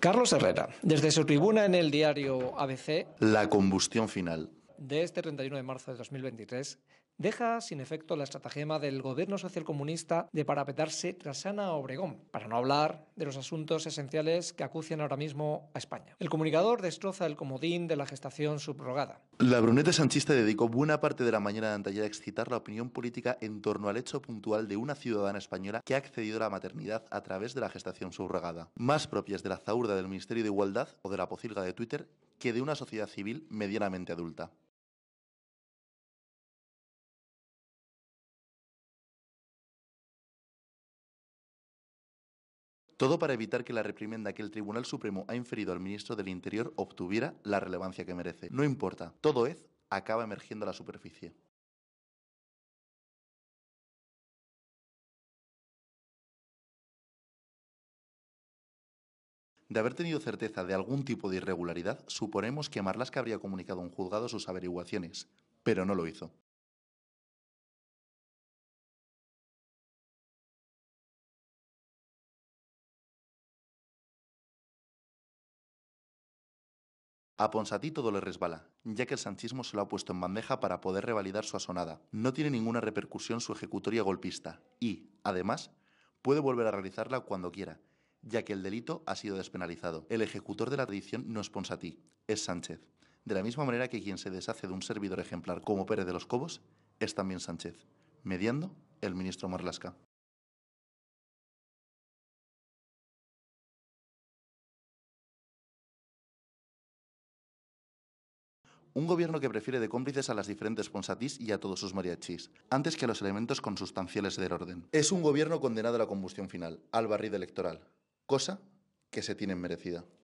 Carlos Herrera, desde su tribuna en el diario ABC. La combustión final. De este 31 de marzo de 2023, deja sin efecto la estratagema del gobierno socialcomunista de parapetarse tras Ana Obregón, para no hablar de los asuntos esenciales que acucian ahora mismo a España. El comunicador destroza el comodín de la gestación subrogada. La bruneta sanchista dedicó buena parte de la mañana de intentar a excitar la opinión política en torno al hecho puntual de una ciudadana española que ha accedido a la maternidad a través de la gestación subrogada, más propias de la zaurda del Ministerio de Igualdad o de la pocilga de Twitter que de una sociedad civil medianamente adulta. Todo para evitar que la reprimenda que el Tribunal Supremo ha inferido al ministro del Interior obtuviera la relevancia que merece. No importa, todo es acaba emergiendo a la superficie. De haber tenido certeza de algún tipo de irregularidad, suponemos que Marlaska habría comunicado a un juzgado sus averiguaciones, pero no lo hizo. A Ponsatí todo le resbala, ya que el sanchismo se lo ha puesto en bandeja para poder revalidar su asonada. No tiene ninguna repercusión su ejecutoria golpista y, además, puede volver a realizarla cuando quiera, ya que el delito ha sido despenalizado. El ejecutor de la tradición no es Ponsatí, es Sánchez. De la misma manera que quien se deshace de un servidor ejemplar como Pérez de los Cobos es también Sánchez, mediando el ministro Marlasca. Un gobierno que prefiere de cómplices a las diferentes ponsatís y a todos sus mariachis, antes que a los elementos consustanciales del orden. Es un gobierno condenado a la combustión final, al barrido electoral, cosa que se tiene merecida.